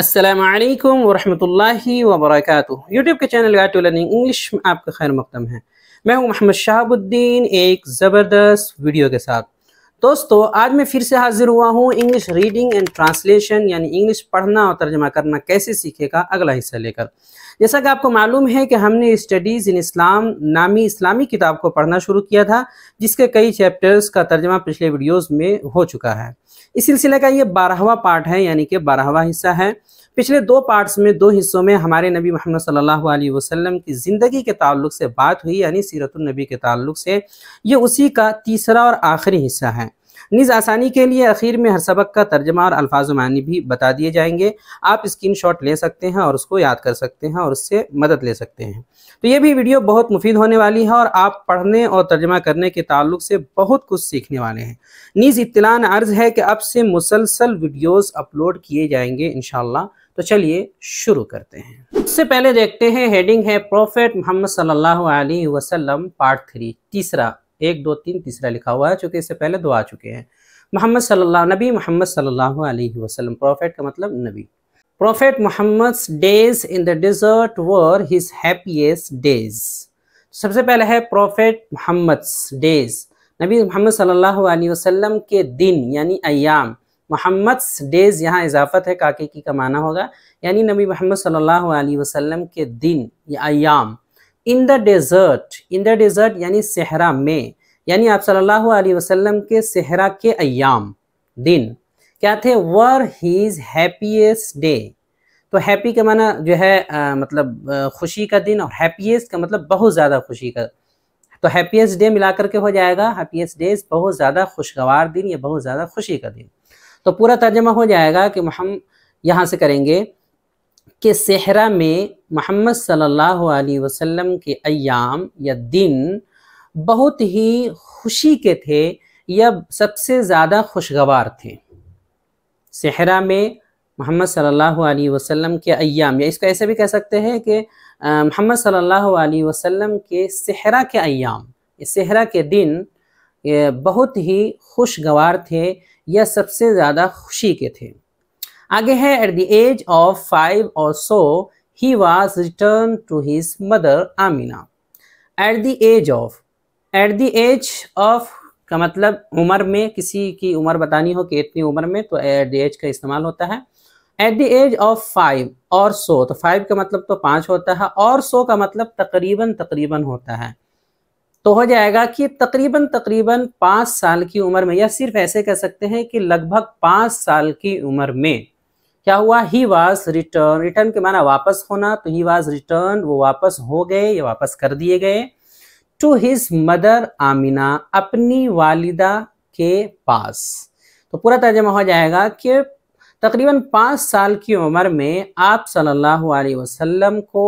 असलकम वरहल वर्क यूट्यूब के channel guide to learning English में आपका खैर मकदम है मैं हूं मोहम्मद शहाबुद्दीन एक ज़बरदस्त वीडियो के साथ दोस्तों आज मैं फिर से हाजिर हुआ हूं इंग्लिश रीडिंग एंड ट्रांसलेशन यानी इंग्लिश पढ़ना और तर्जमा करना कैसे सीखेगा अगला हिस्सा लेकर जैसा कि आपको मालूम है कि हमने स्टडीज़ इन इस्लाम नामी इस्लामी किताब को पढ़ना शुरू किया था जिसके कई चैप्टर्स का तर्जमा पिछले वीडियोज़ में हो चुका है इस सिलसिले का ये बारहवा पार्ट है यानी कि बारहवा हिस्सा है पिछले दो पार्ट्स में दो हिस्सों में हमारे नबी मोहम्मद सल्लल्लाहु अलैहि वसल्लम की ज़िंदगी के ताल्लुक से बात हुई यानी सीरतुलनबी के ताल्लुक से ये उसी का तीसरा और आखिरी हिस्सा है नीज आसानी के लिए आखिर में हर सबक का तर्जमा और अल्फाज मानी भी बता दिए जाएंगे आप स्क्रीन शॉट ले सकते हैं और उसको याद कर सकते हैं और उससे मदद ले सकते हैं तो ये भी वीडियो बहुत मुफीद होने वाली है और आप पढ़ने और तर्जमा करने के ताल्लुक से बहुत कुछ सीखने वाले हैं नीज़ इतलान अर्ज़ है कि अब से मुसलसल वीडियोज़ अपलोड किए जाएंगे इन तो चलिए शुरू करते हैं उससे पहले देखते हैं हेडिंग है प्रोफेट मोहम्मद सल्लल्लाहु अलैहि वसल्लम पार्ट थ्री तीसरा एक दो तीन तीसरा लिखा हुआ है चूँकि इससे पहले दो आ चुके हैं मोहम्मद सल्ला नबी मोहम्मद सल्लल्लाहु अलैहि वसल्लम प्रॉफेट का मतलब नबी prophet Muhammad days in the desert were his happiest days सबसे पहले है प्रॉफेट मोहम्मद डेज नबी मोहम्मद सल्लल्लाहु अलैहि वसल्लम के दिन यानी अयाम मोहम्मद डेज यहाँ इजाफत है काके की कमाना होगा यानी नबी मोहम्मद सल्लल्लाहु अलैहि वसल्लम के दिन या अयाम in the desert in the desert यानी सहरा में यानी आप सल्लल्लाहु अलैहि वसल्लम के सहरा के अयाम दिन क्या थे वर हीज़ हैप्पीएस्ट डे तो हैप्पी का माना जो है आ, मतलब खुशी का दिन और हैप्पीएस्ट का मतलब बहुत ज़्यादा खुशी का तो हैप्पीएस्ट डे मिला करके हो जाएगा हैप्पीएस्ट डे बहुत ज़्यादा खुशगवार दिन या बहुत ज़्यादा खुशी का दिन तो पूरा तर्जमा हो जाएगा कि हम यहाँ से करेंगे कि सहरा में मोहम्मद सल्लल्लाहु अलैहि वसल्लम के अयाम या दिन बहुत ही खुशी के थे या सबसे ज़्यादा खुशगवार थे सहरा में मोहम्मद सल्लल्लाहु अलैहि वसल्लम के अयाम या इसको ऐसे भी कह सकते हैं कि मोहम्मद सल्लल्लाहु अलैहि वसल्लम के सहरा के अयाम सहरा के दिन बहुत ही खुशगवार थे या सबसे ज़्यादा खुशी के थे आगे है at the age of five और so he was return to his mother Amina at the age of at the age of का मतलब उम्र में किसी की उम्र बतानी हो कि इतनी उम्र में तो एट द एज का इस्तेमाल होता है at the age of five और सो तो फाइव का मतलब तो पाँच होता है और सो का मतलब तकरीबन तकरीबन होता है तो हो जाएगा कि तकरीबन तकरीबन पाँच साल की उम्र में या सिर्फ ऐसे कह सकते हैं कि लगभग पाँच साल की उम्र में क्या हुआ ही वॉज रिटर्न रिटर्न के माना वापस होना तो ही वॉज रिटर्न वो वापस हो गए या वापस कर दिए गए टू हिज मदर आमिना अपनी वालिदा के पास तो पूरा तर्जमा हो जाएगा कि तकरीबन पाँच साल की उम्र में आप सल्लल्लाहु अलैहि वसल्लम को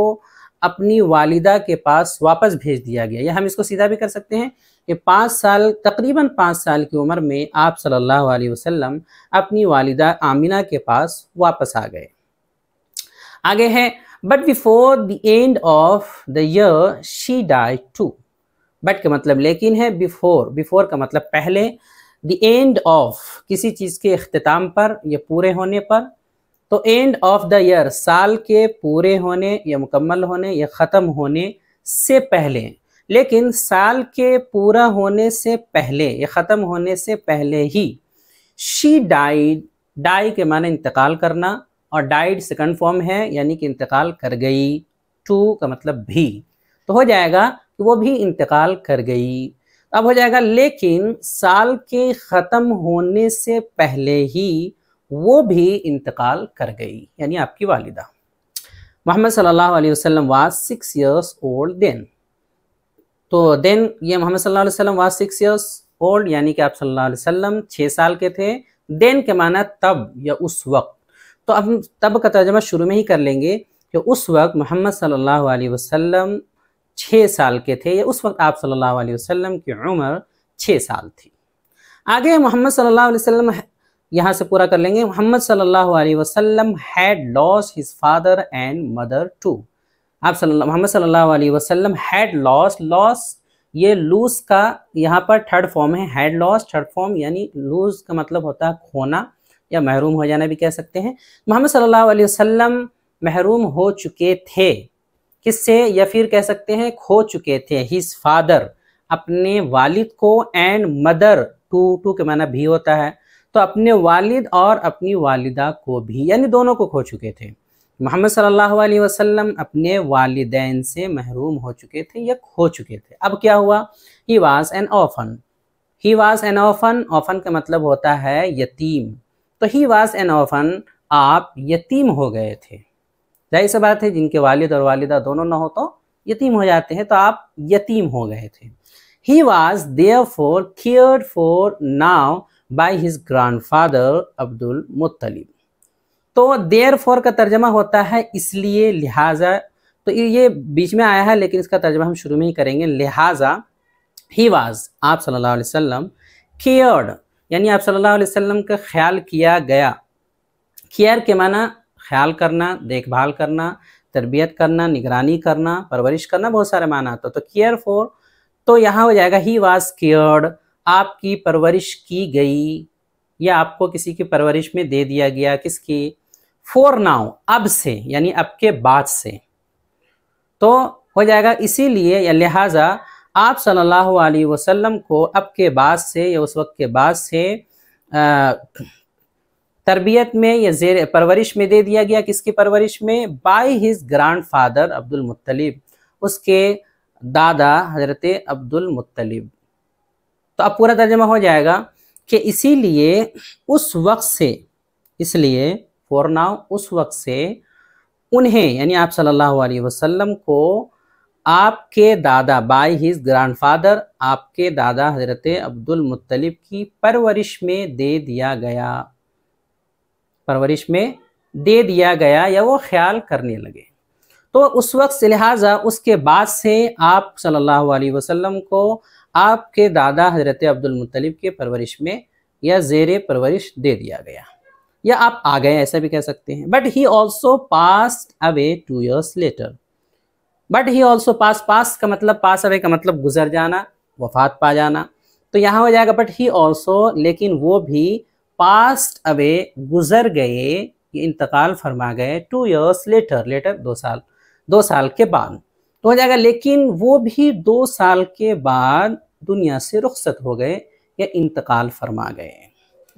अपनी वालिदा के पास वापस भेज दिया गया या हम इसको सीधा भी कर सकते हैं कि पाँच साल तकरीबन पाँच साल की उम्र में आप सल्लल्लाहु अलैहि वसल्लम अपनी वालिदा आमिना के पास वापस आ गए आगे है but before the end of the year she die too but का मतलब लेकिन है बिफोर बिफोर का मतलब पहले द एंड ऑफ किसी चीज़ के अख्ताम पर या पूरे होने पर तो एंड ऑफ द ईयर साल के पूरे होने या मुकम्मल होने या ख़त्म होने से पहले लेकिन साल के पूरा होने से पहले या ख़त्म होने से पहले ही शी डाइड डाई के माने इंतकाल करना और डाइड सेकंड फॉर्म है यानी कि इंतकाल कर गई टू का मतलब भी तो हो जाएगा कि वो भी इंतकाल कर गई अब हो जाएगा लेकिन साल के ख़त्म होने से पहले ही वो भी इंतकाल कर गई यानी आपकी वालिदा मोहम्मद सल्लल्लाहु अलैहि वसल्लम was six years old then तो देन ये मोहम्मद सल्लल्लाहु अलैहि वसल्लम वाज सिक्स इयर्स ओल्ड यानी कि आप सल्लल्लाहु अलैहि वसल्लम छः साल के थे देन के माना तब या उस वक्त तो अब तब का तर्जमा शुरू में ही कर लेंगे कि उस वक्त मोहम्मद सल्लल्लाहु अलैहि वसल्लम छः साल के थे या उस वक्त आप सल्लल्लाहु अलैहि वसल्लम की उम्र छः साल थी आगे मोहम्मद सल्लल्लाहु अलैहि वसल्लम यहाँ से पूरा कर लेंगे मोहम्मद सल्लल्लाहु अलैहि वसल्लम had lost his father and mother too आप मोहम्मद सल्लल्लाहु अलैहि वसल्लम हैड लॉस लॉस ये लूज का यहाँ पर थर्ड फॉर्म है हैड लॉस थर्ड फॉर्म यानी लूज का मतलब होता है खोना या महरूम हो जाना भी कह सकते हैं मोहम्मद सल्लल्लाहु अलैहि वसल्लम महरूम हो चुके थे किससे या फिर कह सकते हैं खो चुके थे हिज फादर अपने वालिद को एंड मदर टू टू के माना भी होता है तो अपने वालिद और अपनी वालिदा को भी यानी दोनों को खो चुके थे मोहम्मद सल्लल्लाहु अलैहि वसल्लम अपने वालदेन से महरूम हो चुके थे या खो चुके थे अब क्या हुआ he was an orphan he was an orphan orphan का मतलब होता है यतीम तो ही वाज एन ऑफन आप यतीम हो गए थे जाहिर सी बात है जिनके वालिद और वालिदा दोनों ना हो तो यतीम हो जाते हैं तो आप यतीम हो गए थे he was therefore care for now by his father Abdul Muttalib तो देर फॉर का तर्जमा होता है इसलिए लिहाजा तो ये बीच में आया है लेकिन इसका तर्जमा हम शुरू में ही करेंगे लिहाजा ही वाज आप सल्लल्लाहु अलैहि वसल्लम केयर्ड यानी आप सल्लल्लाहु अलैहि वसल्लम का ख्याल किया गया केयर के माना ख्याल करना देखभाल करना तरबियत करना निगरानी करना परवरिश करना बहुत सारे माना आता तो केयर फॉर तो यहाँ हो जाएगा ही वाज केयर्ड आपकी परवरिश की गई या आपको किसी की परवरिश में दे दिया गया किसकी फोर नाउ अब से यानी अब के बाद से तो हो जाएगा इसीलिए या लिहाजा आप सल्लल्लाहु अलैहि वसल्लम को अब के बाद से या उस वक्त के बाद से तरबियत में या जेर परवरिश में दे दिया गया किसकी परवरिश में by his grandfather father Abdul Muttalib उसके दादा हजरत अब्दुल मुत्तलिब तो अब पूरा तर्जमा हो जाएगा कि इसीलिए उस वक्त से इसलिए फोर नाव उस वक्त से उन्हें यानी आप सल्लल्लाहु अलैहि वसल्लम को आपके दादा बाय हिज ग्रैंडफादर आपके दादा हजरत अब्दुल मुत्तलिब की परवरिश में दे दिया गया परवरिश में दे दिया गया या वो ख्याल करने लगे तो उस वक्त से लिहाजा उसके बाद से आप सल्लल्लाहु अलैहि वसल्लम को आपके दादा हजरत अब्दुलमतलब के परवरिश में या जेर परवरिश दे दिया गया या आप आ गए ऐसा भी कह सकते हैं but he also pass away two years later but he also pass pass का मतलब पास अवे का मतलब गुजर जाना वफात पा जाना तो यहाँ हो जाएगा बट ही ऑल्सो लेकिन वो भी पास्ट अवे गुजर गए इंतकाल फरमा गए टू ईयर्स लेटर लेटर दो साल दो साल के बाद तो हो जाएगा लेकिन वो भी दो साल के बाद दुनिया से रुखसत हो गए या इंतकाल फरमा गए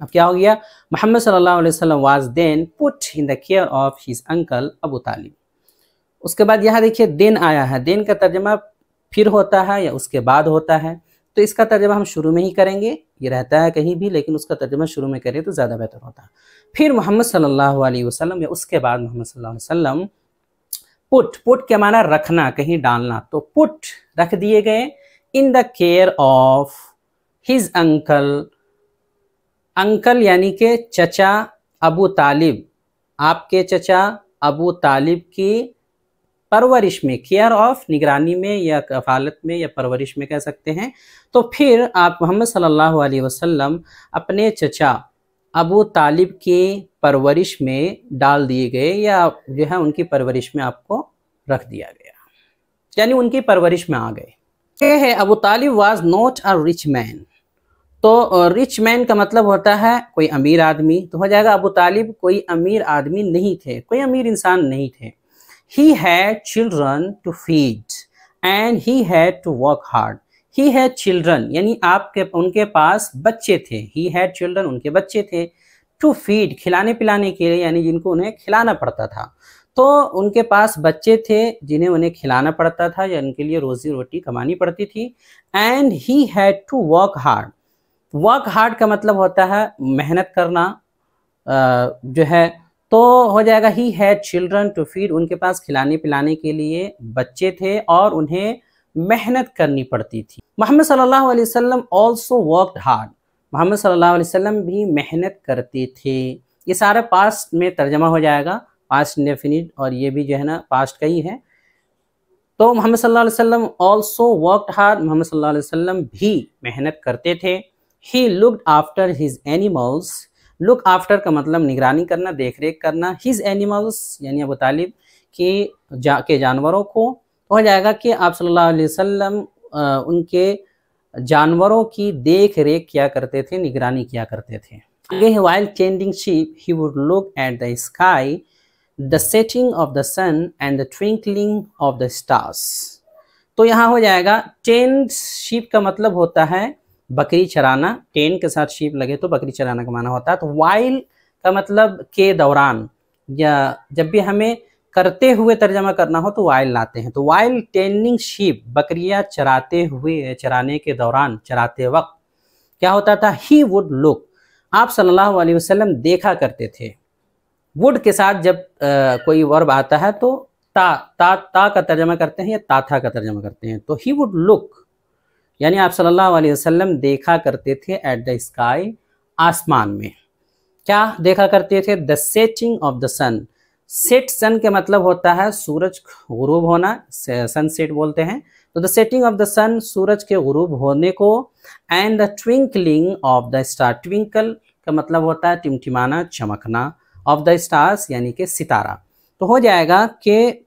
अब क्या हो गया मोहम्मद सल्लल्लाहु अलैहि वसल्लम was then put in the care of his uncle Abu Talib उसके बाद यहाँ देखिए देन आया है देन का तर्जमा फिर होता है या उसके बाद होता है तो इसका तर्जमा हम शुरू में ही करेंगे ये रहता है कहीं भी लेकिन उसका तर्जमा शुरू में करें तो ज़्यादा बेहतर होता है फिर मोहम्मद सल्लल्लाहु अलैहि वसल्लम या उसके बाद मोहम्मद सल्लल्लाहु अलैहि वसल्लम पुट पुट के माना रखना कहीं डालना तो पुट रख दिए गए in the care of his uncle uncle यानी के चचा अबू तालिब आपके चचा अबू तालिब की परवरिश में केयर ऑफ निगरानी में या कफालत में या परवरिश में कह सकते हैं तो फिर आप मोहम्मद सल्लल्लाहु अलैहि वसल्लम अपने चचा अब वो तालिब के परवरिश में डाल दिए गए या जो है उनकी परवरिश में आपको रख दिया गया यानी उनकी परवरिश में आ गए ये है Abu Talib was not a rich man तो रिच मैन का मतलब होता है कोई अमीर आदमी तो हो जाएगा अबू तालिब कोई अमीर आदमी नहीं थे कोई अमीर इंसान नहीं थे he had children to feed and he had to work hard he had children यानी आपके उनके पास बच्चे थे ही हैड चिल्ड्रन उनके बच्चे थे टू फीड खिलाने पिलाने के लिए यानी जिनको उन्हें खिलाना पड़ता था तो उनके पास बच्चे थे जिन्हें उन्हें खिलाना पड़ता था या उनके लिए रोजी रोटी कमानी पड़ती थी and he had to work hard work hard का मतलब होता है मेहनत करना जो है तो हो जाएगा he had children to feed उनके पास खिलाने पिलाने के लिए बच्चे थे और उन्हें मेहनत करनी पड़ती थी मोहम्मद सल्लल्लाहु अलैहि वसल्लम आल्सो वर्कड हार्ड मोहम्मद सल्लल्लाहु अलैहि वसल्लम भी मेहनत करते थे ये सारा पास्ट में तर्जमा हो जाएगा पास्ट इंडेफिनिट और ये भी जो है ना पास्ट का ही है तो मोहम्मद सल्लल्लाहु अलैहि वसल्लम आल्सो वर्कड हार्ड मोहम्मद सल्लल्लाहु अलैहि वसल्लम भी मेहनत करते थे he looked after his animals look after का मतलब निगरानी करना देख रेख करना हिज एनिमल्स यानी अबू तालिब के जा के जानवरों को तो हो जाएगा कि आप सल्लल्लाहु अलैहि वसल्लम उनके जानवरों की देख रेख किया करते थे निगरानी किया करते थे आगे while tending sheep he would look at the sky the setting of the sun and the twinkling of the stars तो यहाँ हो जाएगा टेंट शीप का मतलब होता है बकरी चराना टेंट के साथ शीप लगे तो बकरी चराना का माना होता है तो वाइल का मतलब के दौरान या जब भी हमें करते हुए तर्जमा करना हो तो वाइल लाते हैं तो वाइल टेनिंग शीप बकरियां चराते हुए चराने के दौरान चराते वक्त क्या होता था ही वुड लुक आप सल्लल्लाहु अलैहि वसल्लम देखा करते थे वुड के साथ जब आ, कोई वर्ब आता है तो ता ता ता का तर्जमा करते हैं या ताथा का तर्जमा करते हैं तो ही वुड लुक यानी आप सल्लल्लाहु अलैहि वसल्लम देखा करते थे एट द स्काई आसमान में क्या देखा करते थे the setting of the sun set sun के मतलब होता है सूरज गुरूब होना सनसेट बोलते हैं तो the setting of the sun सूरज के गुरूब होने को and the twinkling of the star twinkle का मतलब होता है टिमटिमाना चमकना ऑफ द स्टार्स यानी कि सितारा तो हो जाएगा कि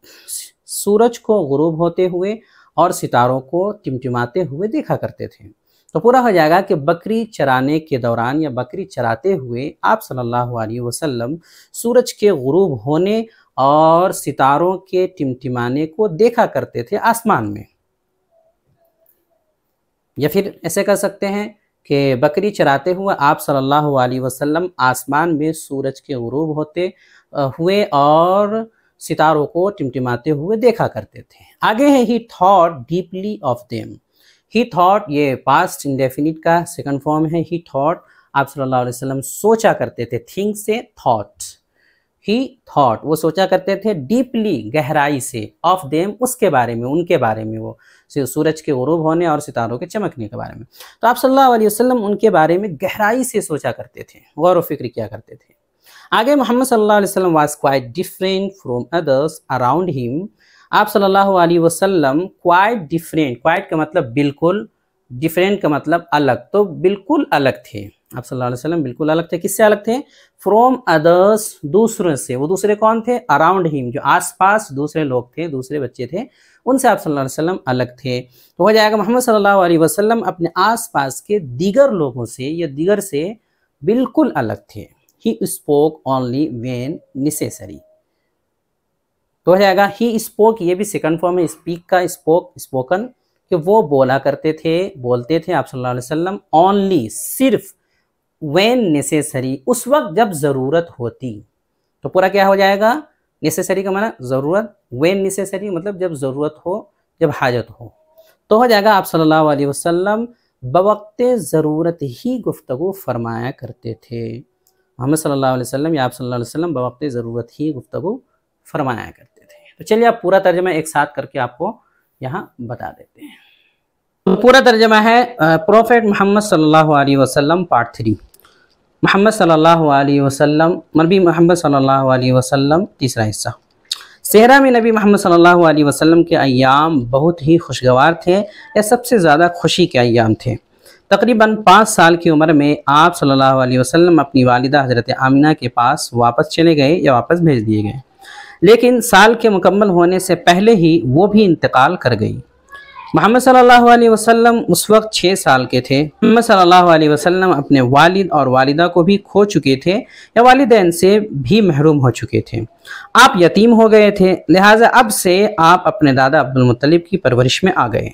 सूरज को गुरूब होते हुए और सितारों को टिमटिमाते हुए देखा करते थे तो पूरा हो जाएगा कि बकरी चराने के दौरान या बकरी चराते हुए आप सल्लल्लाहु अलैहि वसल्लम सूरज के गुरूब होने और सितारों के टिमटिमाने को देखा करते थे आसमान में या फिर ऐसे कर सकते हैं कि बकरी चराते हुए आप सल्लल्लाहु अलैहि वसल्लम आसमान में सूरज के गुरूब होते हुए और सितारों को टिमटिमाते हुए देखा करते थे आगे है he thought deeply of them he thought ये पास्ट इंडेफिनिट का सेकंड फॉर्म है ही थाट आप सल्लल्लाहु अलैहि वसल्लम सोचा करते थे थिंक से थाट ही थाट वो सोचा करते थे डीपली गहराई से ऑफ देम उसके बारे में उनके बारे में वो सूरज के गरूब होने और सितारों के चमकने के बारे में तो आप सल्लल्लाहु अलैहि वसल्लम उनके बारे में गहराई से सोचा करते थे गौर व फिक्र किया करते थे आगे मोहम्मद सल्लल्लाहु अलैहि वसल्लम was quite different from others around him आप सल्लल्लाहु अलैहि वसल्लम क्वाइट डिफरेंट क्वाइट का मतलब बिल्कुल डिफरेंट का मतलब अलग तो बिल्कुल अलग थे आप सल्लल्लाहु अलैहि वसल्लम बिल्कुल अलग थे किससे अलग थे फ्रॉम अदर्स दूसरों से वो दूसरे कौन थे अराउंड हिम जो आसपास दूसरे लोग थे दूसरे बच्चे थे उनसे आप सल्लल्लाहु अलैहि वसल्लम अलग थे तो हो जाएगा मोहम्मद सल्लल्लाहु अलैहि वसल्लम अपने आसपास के दीगर लोगों से या दीगर से बिल्कुल अलग थे he spoke only when necessary तो हो जाएगा ही स्पोक ये भी सेकंड फॉर्म है स्पीक का स्पोक स्पोकन कि वो बोला करते थे बोलते थे आप सल्लल्लाहु अलैहि वसल्लम ओनली सिर्फ व्हेन नेसेसरी उस वक्त जब ज़रूरत होती तो पूरा क्या हो जाएगा नेसेसरी का माना ज़रूरत वेन नेसेसरी मतलब जब ज़रूरत हो जब हाजत हो तो हो जाएगा आप सल्लल्लाहु अलैहि वसल्लम बवक्त ज़रूरत ही गुफ्तु फरमाया करते थे मोहम्मद सल्लल्लाहु अलैहि वसल्लम या आप सल्लल्लाहु अलैहि वसल्लम बवक्त ज़रूरत ही गुफ्तु फरमाया करते थे तो चलिए आप पूरा तर्जमा एक साथ करके आपको यहाँ बता देते हैं तो पूरा तर्जमा है प्रोफेट मोहम्मद सल्लल्लाहु अलैहि वसल्लम पार्ट थ्री मोहम्मद सल्लल्लाहु अलैहि वसल्लम नबी मोहम्मद सल्लल्लाहु अलैहि वसल्लम तीसरा हिस्सा सेहरा में नबी मोहम्मद सल्लल्लाहु अलैहि वसल्लम के अयाम बहुत ही खुशगवार थे या सबसे ज़्यादा खुशी के अयाम थे तकरीबन पाँच साल की उम्र में आप सल्लल्लाहु अलैहि वसल्लम अपनी वालिदा हज़रत आमिना के पास वापस चले गए या वापस भेज दिए गए लेकिन साल के मुकम्मल होने से पहले ही वो भी इंतकाल कर गई मोहम्मद सल्लल्लाहु अलैहि वसल्लम उस वक्त छः साल के थे मोहम्मद सल्लल्लाहु अलैहि वसल्लम अपने वालिद और वालिदा को भी खो चुके थे या वालदेन से भी महरूम हो चुके थे आप यतीम हो गए थे लिहाजा अब से आप अपने दादा अब्दुलमतलब की परवरिश में आ गए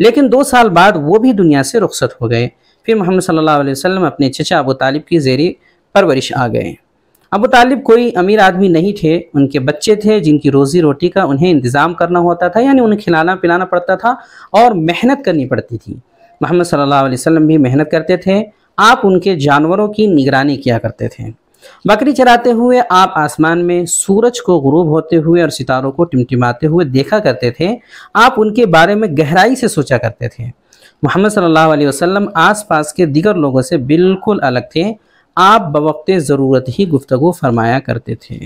लेकिन दो साल बाद वो भी दुनिया से रुखसत हो गए फिर मोहम्मद सल्लल्लाहु अलैहि वसल्लम अपने चचा अबू तालिब की जेरी परवरिश आ गए अबू तालिब कोई अमीर आदमी नहीं थे उनके बच्चे थे जिनकी रोजी रोटी का उन्हें इंतज़ाम करना होता था यानी उन्हें खिलाना पिलाना पड़ता था और मेहनत करनी पड़ती थी मोहम्मद सल्लल्लाहु अलैहि वसल्लम भी मेहनत करते थे आप उनके जानवरों की निगरानी किया करते थे बकरी चराते हुए आप आसमान में सूरज को गुरूब होते हुए और सितारों को टिमटिमाते हुए देखा करते थे आप उनके बारे में गहराई से सोचा करते थे मोहम्मद सल्लल्लाहु अलैहि वसल्लम आसपास के दिगर लोगों से बिल्कुल अलग थे आप बवक्त ज़रूरत ही गुफ्तु फरमाया करते थे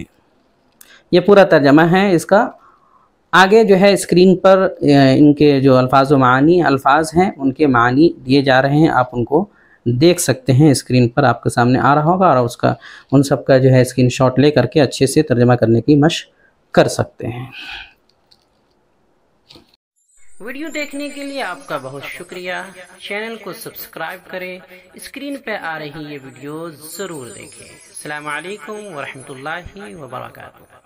ये पूरा तर्जमा है इसका आगे जो है स्क्रीन पर इनके जो अल्फाज मानी अल्फाज हैं उनके मानी दिए जा रहे हैं आप उनको देख सकते हैं स्क्रीन पर आपके सामने आ रहा होगा और उसका उन सब का जो है स्क्रीन शॉट ले करके अच्छे से तर्जमा करने की मश कर सकते हैं वीडियो देखने के लिए आपका बहुत शुक्रिया चैनल को सब्सक्राइब करें स्क्रीन पर आ रही ये वीडियो जरूर देखें वरहमत लाही वबरकू